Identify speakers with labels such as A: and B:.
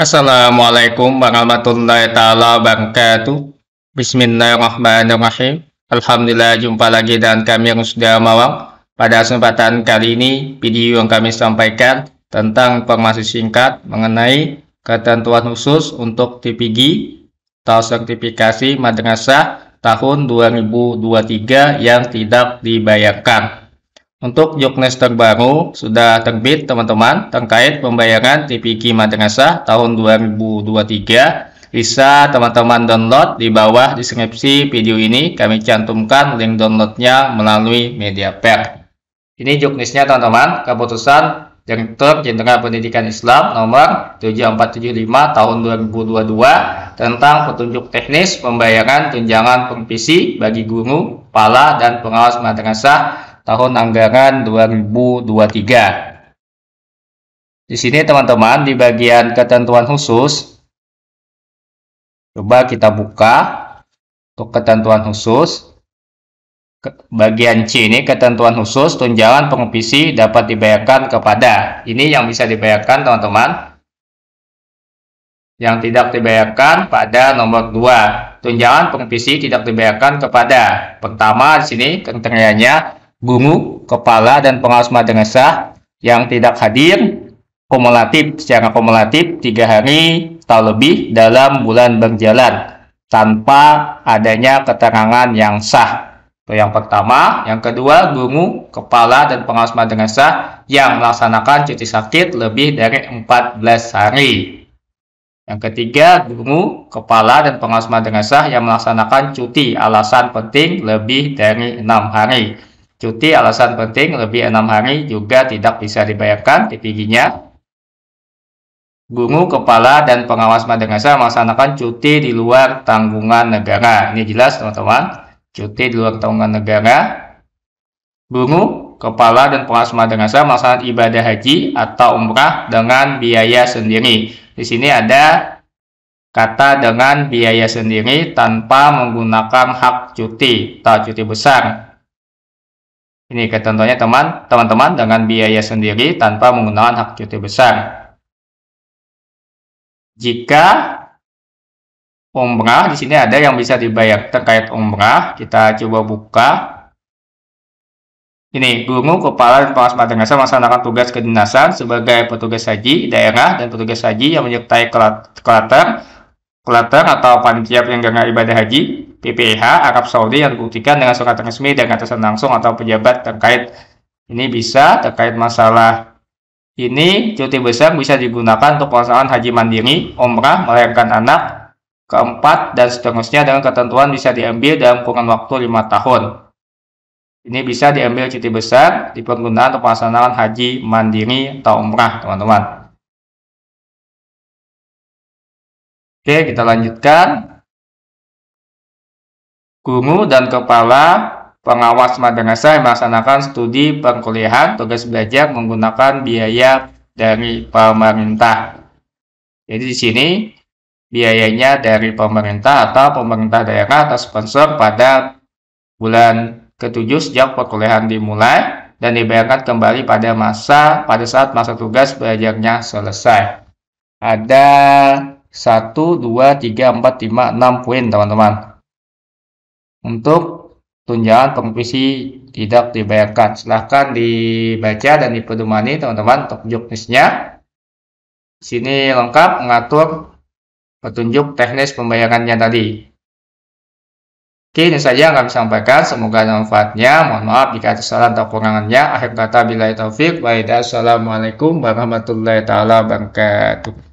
A: Assalamualaikum warahmatullahi taala wabarakatuh. Bismillahirrahmanirrahim. Alhamdulillah jumpa lagi dan kami yang sudah mawang. Pada kesempatan kali ini, video yang kami sampaikan tentang informasi singkat mengenai ketentuan khusus untuk TPG atau sertifikasi madrasah tahun 2023 yang tidak dibayarkan. Untuk Juknes terbaru sudah terbit teman-teman terkait pembayaran TPG Madrasah tahun 2023. Bisa teman-teman download di bawah deskripsi video ini. Kami cantumkan link downloadnya melalui media pack. E ini juknisnya teman-teman. Keputusan Direktur Jenderal Pendidikan Islam nomor 7475 tahun 2022 tentang petunjuk teknis pembayaran tunjangan pengpisi bagi guru, kepala, dan pengawas madrasah tahun anggaran 2023. Di sini teman-teman di bagian ketentuan khusus coba kita buka untuk ketentuan khusus bagian C ini ketentuan khusus tunjangan pengevisi dapat dibayarkan kepada ini yang bisa dibayarkan teman-teman yang tidak dibayarkan pada nomor 2 tunjangan pengevisi tidak dibayarkan kepada pertama di sini kriterianya Bungu, Kepala, dan Pengawas Madrasah yang tidak hadir kumulatif secara kumulatif tiga hari atau lebih dalam bulan berjalan tanpa adanya keterangan yang sah. Itu yang pertama. Yang kedua, guru, kepala, dan pengawas madrasah yang melaksanakan cuti sakit lebih dari 14 hari. Yang ketiga, guru, kepala, dan pengawas madrasah yang melaksanakan cuti alasan penting lebih dari enam hari. Cuti alasan penting lebih enam hari juga tidak bisa dibayarkan TPG-nya. Guru, kepala, dan pengawas madrasah melaksanakan cuti di luar tanggungan negara. Ini jelas teman-teman. Cuti di luar tanggungan negara. Guru, kepala, dan pengawas madrasah melaksanakan ibadah haji atau umrah dengan biaya sendiri. Di sini ada kata dengan biaya sendiri tanpa menggunakan hak cuti atau cuti besar ini contohnya teman, teman-teman dengan biaya sendiri tanpa menggunakan hak cuti besar. Jika umrah, di sini ada yang bisa dibayar terkait umrah. Kita coba buka. Ini, guru, kepala, dan pengawas madrasah melaksanakan tugas kedinasan sebagai petugas haji daerah dan petugas haji yang menyertai klater, klater atau panitia penyelenggara ibadah haji PPH Arab Saudi yang dibuktikan dengan surat resmi dan atasan langsung atau pejabat terkait ini bisa terkait masalah ini cuti besar bisa digunakan untuk pelaksanaan haji mandiri, umrah, melahirkan anak, keempat, dan seterusnya dengan ketentuan bisa diambil dalam kurun waktu lima tahun. Ini bisa diambil cuti besar di penggunaan untuk pelaksanaan haji mandiri atau umrah, teman-teman. Oke, kita lanjutkan guru dan kepala pengawas madrasah yang melaksanakan studi perkuliahan tugas belajar menggunakan biaya dari pemerintah. Jadi di sini biayanya dari pemerintah atau pemerintah daerah atau sponsor pada bulan ketujuh sejak perkuliahan dimulai dan dibayarkan kembali pada masa pada saat masa tugas belajarnya selesai. Ada 1, 2, 3, 4, 5, 6 poin teman-teman untuk tunjangan pengvisi tidak dibayarkan. Silahkan dibaca dan dipedomani teman-teman untuk juknisnya. sini lengkap mengatur petunjuk teknis pembayarannya tadi. Oke, ini saja yang kami sampaikan. Semoga ada manfaatnya. Mohon maaf jika ada salah atau kurangannya. Akhir kata, bila taufik. Baik, Assalamualaikum warahmatullahi wabarakatuh.